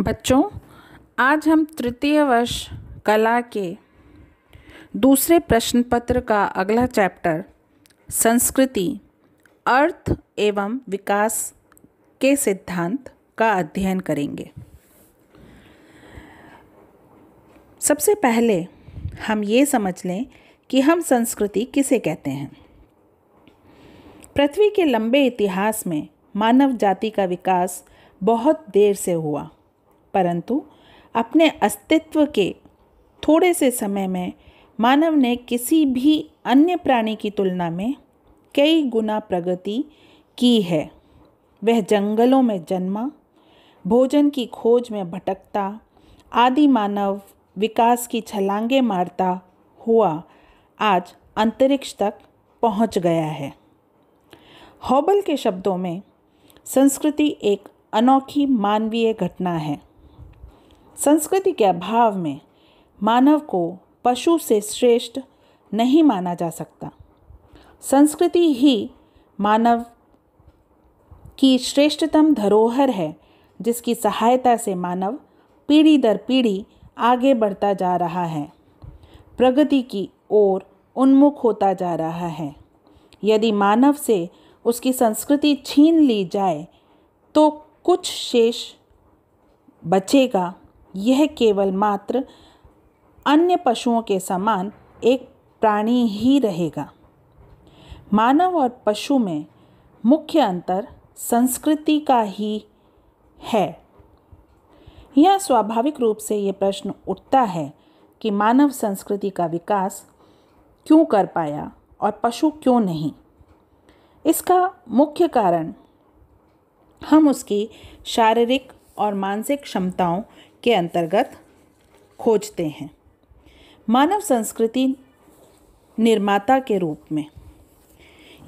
बच्चों आज हम तृतीय वर्ष कला के दूसरे प्रश्न पत्र का अगला चैप्टर संस्कृति अर्थ एवं विकास के सिद्धांत का अध्ययन करेंगे सबसे पहले हम ये समझ लें कि हम संस्कृति किसे कहते हैं पृथ्वी के लंबे इतिहास में मानव जाति का विकास बहुत देर से हुआ परंतु अपने अस्तित्व के थोड़े से समय में मानव ने किसी भी अन्य प्राणी की तुलना में कई गुना प्रगति की है वह जंगलों में जन्मा भोजन की खोज में भटकता आदि मानव विकास की छलांगे मारता हुआ आज अंतरिक्ष तक पहुंच गया है हॉबल के शब्दों में संस्कृति एक अनोखी मानवीय घटना है संस्कृति के अभाव में मानव को पशु से श्रेष्ठ नहीं माना जा सकता संस्कृति ही मानव की श्रेष्ठतम धरोहर है जिसकी सहायता से मानव पीढ़ी दर पीढ़ी आगे बढ़ता जा रहा है प्रगति की ओर उन्मुख होता जा रहा है यदि मानव से उसकी संस्कृति छीन ली जाए तो कुछ शेष बचेगा यह केवल मात्र अन्य पशुओं के समान एक प्राणी ही रहेगा मानव और पशु में मुख्य अंतर संस्कृति का ही है यह स्वाभाविक रूप से ये प्रश्न उठता है कि मानव संस्कृति का विकास क्यों कर पाया और पशु क्यों नहीं इसका मुख्य कारण हम उसकी शारीरिक और मानसिक क्षमताओं के अंतर्गत खोजते हैं मानव संस्कृति निर्माता के रूप में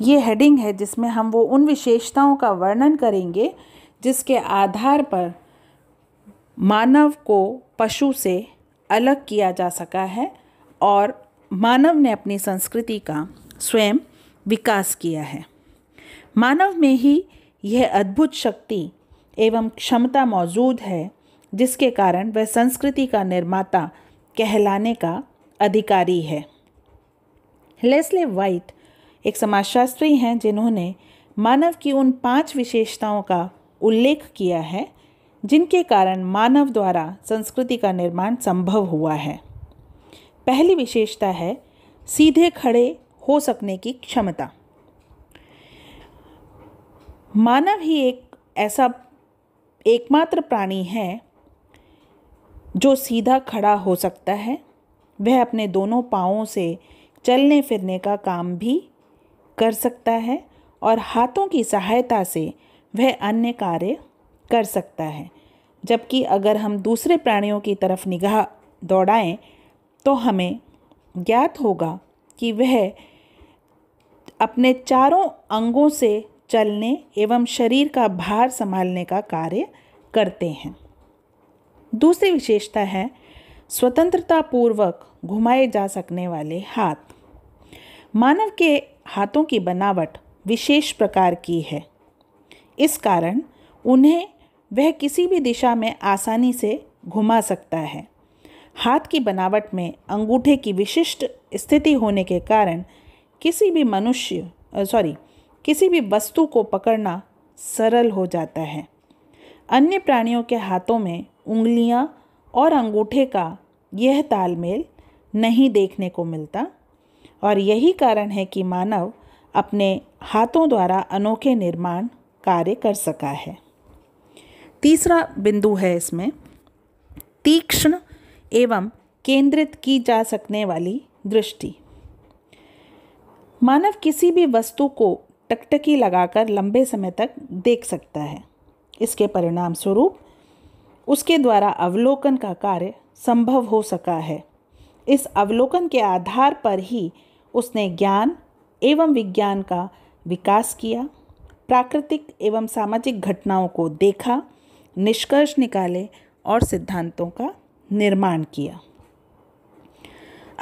ये हेडिंग है जिसमें हम वो उन विशेषताओं का वर्णन करेंगे जिसके आधार पर मानव को पशु से अलग किया जा सका है और मानव ने अपनी संस्कृति का स्वयं विकास किया है मानव में ही यह अद्भुत शक्ति एवं क्षमता मौजूद है जिसके कारण वह संस्कृति का निर्माता कहलाने का अधिकारी है लेस्ले वाइट एक समाजशास्त्री हैं जिन्होंने मानव की उन पांच विशेषताओं का उल्लेख किया है जिनके कारण मानव द्वारा संस्कृति का निर्माण संभव हुआ है पहली विशेषता है सीधे खड़े हो सकने की क्षमता मानव ही एक ऐसा एकमात्र प्राणी है जो सीधा खड़ा हो सकता है वह अपने दोनों पाँवों से चलने फिरने का काम भी कर सकता है और हाथों की सहायता से वह अन्य कार्य कर सकता है जबकि अगर हम दूसरे प्राणियों की तरफ निगाह दौड़ाएं तो हमें ज्ञात होगा कि वह अपने चारों अंगों से चलने एवं शरीर का भार संभालने का कार्य करते हैं दूसरी विशेषता है स्वतंत्रतापूर्वक घुमाए जा सकने वाले हाथ मानव के हाथों की बनावट विशेष प्रकार की है इस कारण उन्हें वह किसी भी दिशा में आसानी से घुमा सकता है हाथ की बनावट में अंगूठे की विशिष्ट स्थिति होने के कारण किसी भी मनुष्य सॉरी किसी भी वस्तु को पकड़ना सरल हो जाता है अन्य प्राणियों के हाथों में उंगलियां और अंगूठे का यह तालमेल नहीं देखने को मिलता और यही कारण है कि मानव अपने हाथों द्वारा अनोखे निर्माण कार्य कर सका है तीसरा बिंदु है इसमें तीक्ष्ण एवं केंद्रित की जा सकने वाली दृष्टि मानव किसी भी वस्तु को टकटकी लगाकर लंबे समय तक देख सकता है इसके परिणाम स्वरूप उसके द्वारा अवलोकन का कार्य संभव हो सका है इस अवलोकन के आधार पर ही उसने ज्ञान एवं विज्ञान का विकास किया प्राकृतिक एवं सामाजिक घटनाओं को देखा निष्कर्ष निकाले और सिद्धांतों का निर्माण किया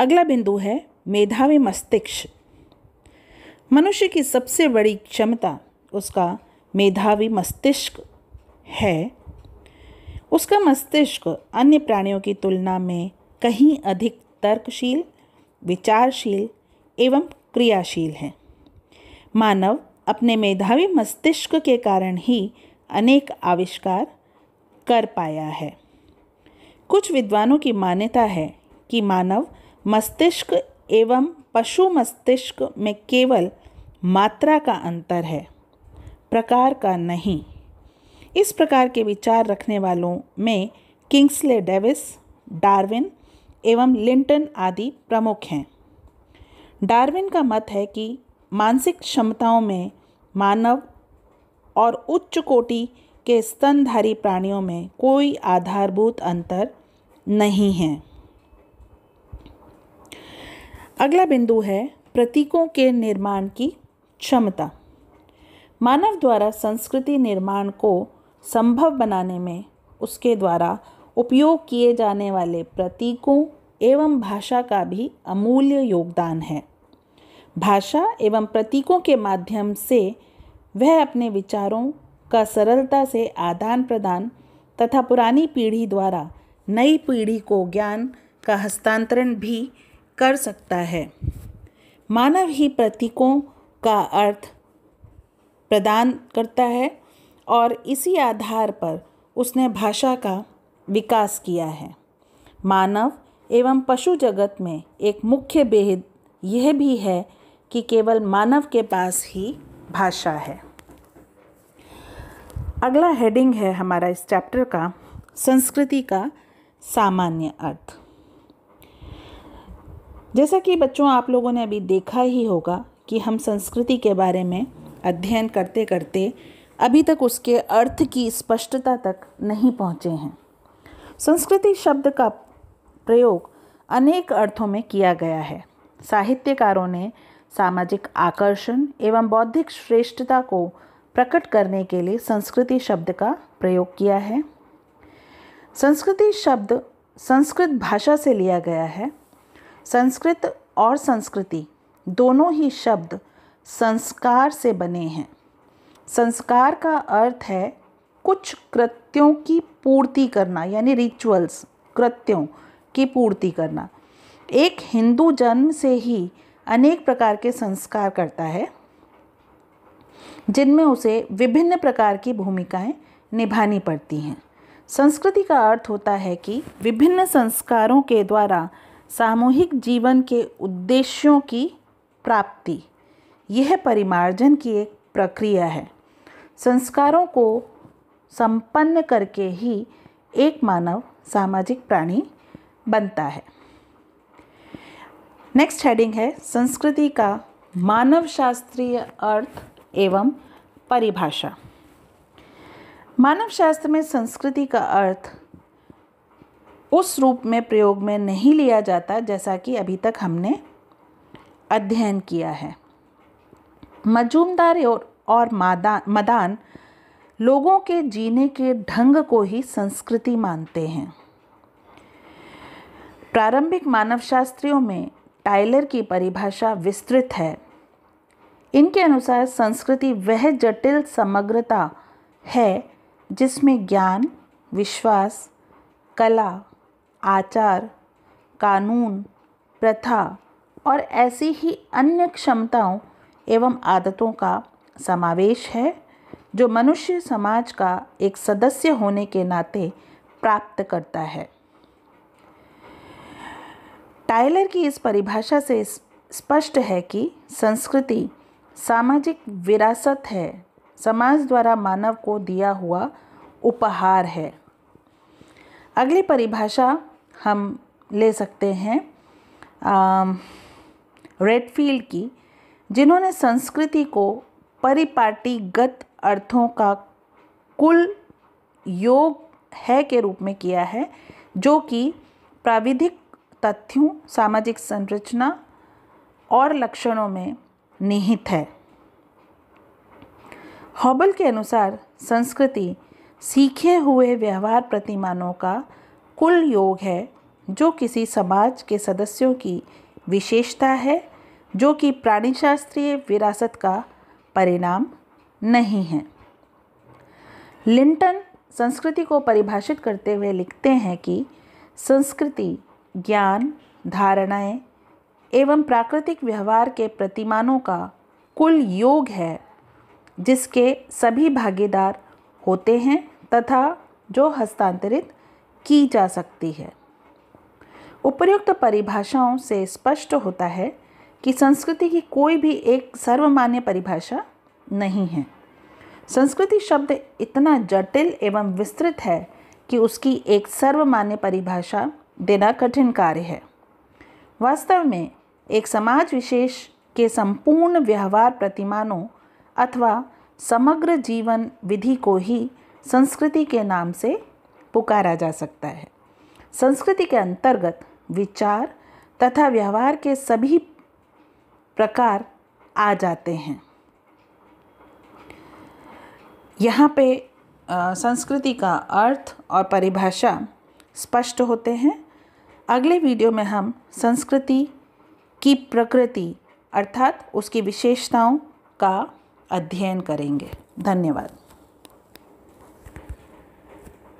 अगला बिंदु है मेधावी मस्तिष्क मनुष्य की सबसे बड़ी क्षमता उसका मेधावी मस्तिष्क है उसका मस्तिष्क अन्य प्राणियों की तुलना में कहीं अधिक तर्कशील विचारशील एवं क्रियाशील है मानव अपने मेधावी मस्तिष्क के कारण ही अनेक आविष्कार कर पाया है कुछ विद्वानों की मान्यता है कि मानव मस्तिष्क एवं पशु मस्तिष्क में केवल मात्रा का अंतर है प्रकार का नहीं इस प्रकार के विचार रखने वालों में किंग्सले डेविस डार्विन एवं लिंटन आदि प्रमुख हैं डार्विन का मत है कि मानसिक क्षमताओं में मानव और उच्च कोटि के स्तनधारी प्राणियों में कोई आधारभूत अंतर नहीं है अगला बिंदु है प्रतीकों के निर्माण की क्षमता मानव द्वारा संस्कृति निर्माण को संभव बनाने में उसके द्वारा उपयोग किए जाने वाले प्रतीकों एवं भाषा का भी अमूल्य योगदान है भाषा एवं प्रतीकों के माध्यम से वह अपने विचारों का सरलता से आदान प्रदान तथा पुरानी पीढ़ी द्वारा नई पीढ़ी को ज्ञान का हस्तांतरण भी कर सकता है मानव ही प्रतीकों का अर्थ प्रदान करता है और इसी आधार पर उसने भाषा का विकास किया है मानव एवं पशु जगत में एक मुख्य भेद यह भी है कि केवल मानव के पास ही भाषा है अगला हेडिंग है हमारा इस चैप्टर का संस्कृति का सामान्य अर्थ जैसा कि बच्चों आप लोगों ने अभी देखा ही होगा कि हम संस्कृति के बारे में अध्ययन करते करते अभी तक उसके अर्थ की स्पष्टता तक नहीं पहुँचे हैं संस्कृति शब्द का प्रयोग अनेक अर्थों में किया गया है साहित्यकारों ने सामाजिक आकर्षण एवं बौद्धिक श्रेष्ठता को प्रकट करने के लिए संस्कृति शब्द का प्रयोग किया है संस्कृति शब्द संस्कृत भाषा से लिया गया है संस्कृत और संस्कृति दोनों ही शब्द संस्कार से बने हैं संस्कार का अर्थ है कुछ कृत्यों की पूर्ति करना यानी रिचुअल्स कृत्यों की पूर्ति करना एक हिंदू जन्म से ही अनेक प्रकार के संस्कार करता है जिनमें उसे विभिन्न प्रकार की भूमिकाएं निभानी पड़ती हैं संस्कृति का अर्थ होता है कि विभिन्न संस्कारों के द्वारा सामूहिक जीवन के उद्देश्यों की प्राप्ति यह परिमार्जन की एक प्रक्रिया है संस्कारों को संपन्न करके ही एक मानव सामाजिक प्राणी बनता है नेक्स्ट हेडिंग है संस्कृति का मानव शास्त्रीय अर्थ एवं परिभाषा मानव शास्त्र में संस्कृति का अर्थ उस रूप में प्रयोग में नहीं लिया जाता जैसा कि अभी तक हमने अध्ययन किया है मजूमदार और और मादान मदान लोगों के जीने के ढंग को ही संस्कृति मानते हैं प्रारंभिक मानवशास्त्रियों में टाइलर की परिभाषा विस्तृत है इनके अनुसार संस्कृति वह जटिल समग्रता है जिसमें ज्ञान विश्वास कला आचार कानून प्रथा और ऐसी ही अन्य क्षमताओं एवं आदतों का समावेश है जो मनुष्य समाज का एक सदस्य होने के नाते प्राप्त करता है टाइलर की इस परिभाषा से स्पष्ट है कि संस्कृति सामाजिक विरासत है समाज द्वारा मानव को दिया हुआ उपहार है अगली परिभाषा हम ले सकते हैं रेडफील्ड की जिन्होंने संस्कृति को परिपाटीगत अर्थों का कुल योग है के रूप में किया है जो कि प्राविधिक तथ्यों सामाजिक संरचना और लक्षणों में निहित है हॉबल के अनुसार संस्कृति सीखे हुए व्यवहार प्रतिमानों का कुल योग है जो किसी समाज के सदस्यों की विशेषता है जो कि प्राणीशास्त्रीय विरासत का परिणाम नहीं हैं लिंटन संस्कृति को परिभाषित करते हुए लिखते हैं कि संस्कृति ज्ञान धारणाएं एवं प्राकृतिक व्यवहार के प्रतिमानों का कुल योग है जिसके सभी भागीदार होते हैं तथा जो हस्तांतरित की जा सकती है उपर्युक्त परिभाषाओं से स्पष्ट होता है कि संस्कृति की कोई भी एक सर्वमान्य परिभाषा नहीं है संस्कृति शब्द इतना जटिल एवं विस्तृत है कि उसकी एक सर्वमान्य परिभाषा देना कठिन कार्य है वास्तव में एक समाज विशेष के संपूर्ण व्यवहार प्रतिमानों अथवा समग्र जीवन विधि को ही संस्कृति के नाम से पुकारा जा सकता है संस्कृति के अंतर्गत विचार तथा व्यवहार के सभी प्रकार आ जाते हैं यहाँ पे संस्कृति का अर्थ और परिभाषा स्पष्ट होते हैं अगले वीडियो में हम संस्कृति की प्रकृति अर्थात उसकी विशेषताओं का अध्ययन करेंगे धन्यवाद